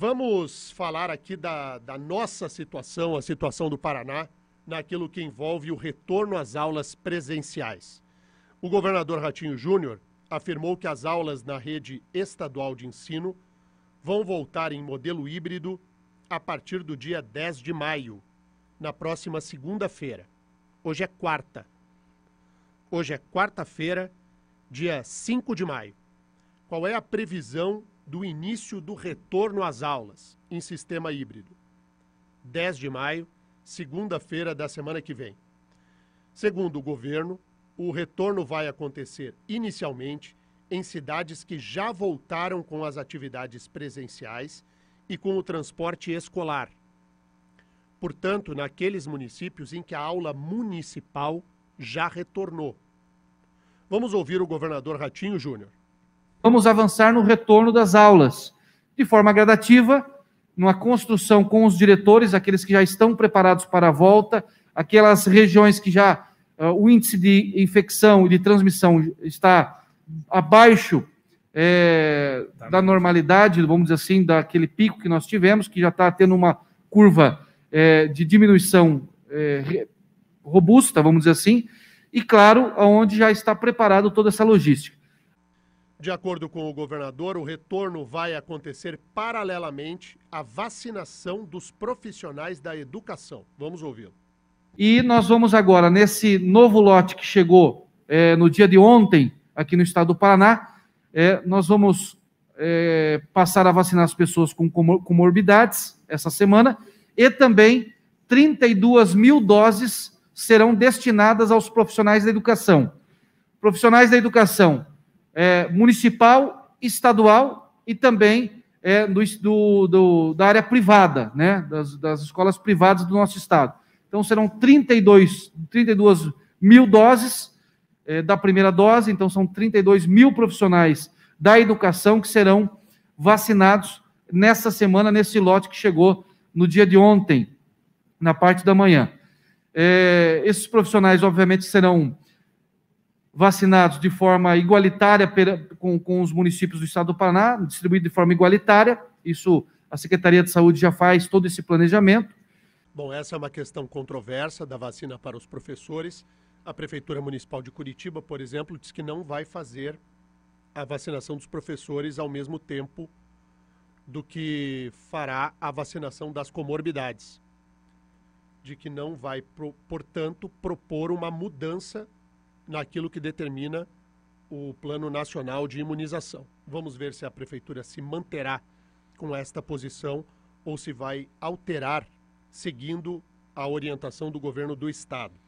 Vamos falar aqui da, da nossa situação, a situação do Paraná, naquilo que envolve o retorno às aulas presenciais. O governador Ratinho Júnior afirmou que as aulas na rede estadual de ensino vão voltar em modelo híbrido a partir do dia 10 de maio, na próxima segunda-feira. Hoje é quarta. Hoje é quarta-feira, dia 5 de maio. Qual é a previsão do início do retorno às aulas em sistema híbrido. 10 de maio, segunda-feira da semana que vem. Segundo o governo, o retorno vai acontecer inicialmente em cidades que já voltaram com as atividades presenciais e com o transporte escolar. Portanto, naqueles municípios em que a aula municipal já retornou. Vamos ouvir o governador Ratinho Júnior vamos avançar no retorno das aulas, de forma gradativa, numa construção com os diretores, aqueles que já estão preparados para a volta, aquelas regiões que já uh, o índice de infecção e de transmissão está abaixo é, da normalidade, vamos dizer assim, daquele pico que nós tivemos, que já está tendo uma curva é, de diminuição é, robusta, vamos dizer assim, e claro, aonde já está preparado toda essa logística. De acordo com o governador, o retorno vai acontecer paralelamente à vacinação dos profissionais da educação. Vamos ouvi-lo. E nós vamos agora, nesse novo lote que chegou é, no dia de ontem, aqui no estado do Paraná, é, nós vamos é, passar a vacinar as pessoas com comorbidades essa semana e também 32 mil doses serão destinadas aos profissionais da educação. Profissionais da educação é, municipal, estadual e também é, do, do, do, da área privada, né, das, das, escolas privadas do nosso estado. Então serão 32, 32 mil doses é, da primeira dose, então são 32 mil profissionais da educação que serão vacinados nessa semana, nesse lote que chegou no dia de ontem, na parte da manhã. É, esses profissionais, obviamente, serão vacinados de forma igualitária com, com os municípios do estado do Paraná, distribuído de forma igualitária. Isso a Secretaria de Saúde já faz todo esse planejamento. Bom, essa é uma questão controversa da vacina para os professores. A Prefeitura Municipal de Curitiba, por exemplo, diz que não vai fazer a vacinação dos professores ao mesmo tempo do que fará a vacinação das comorbidades. De que não vai, portanto, propor uma mudança naquilo que determina o Plano Nacional de Imunização. Vamos ver se a Prefeitura se manterá com esta posição ou se vai alterar seguindo a orientação do governo do Estado.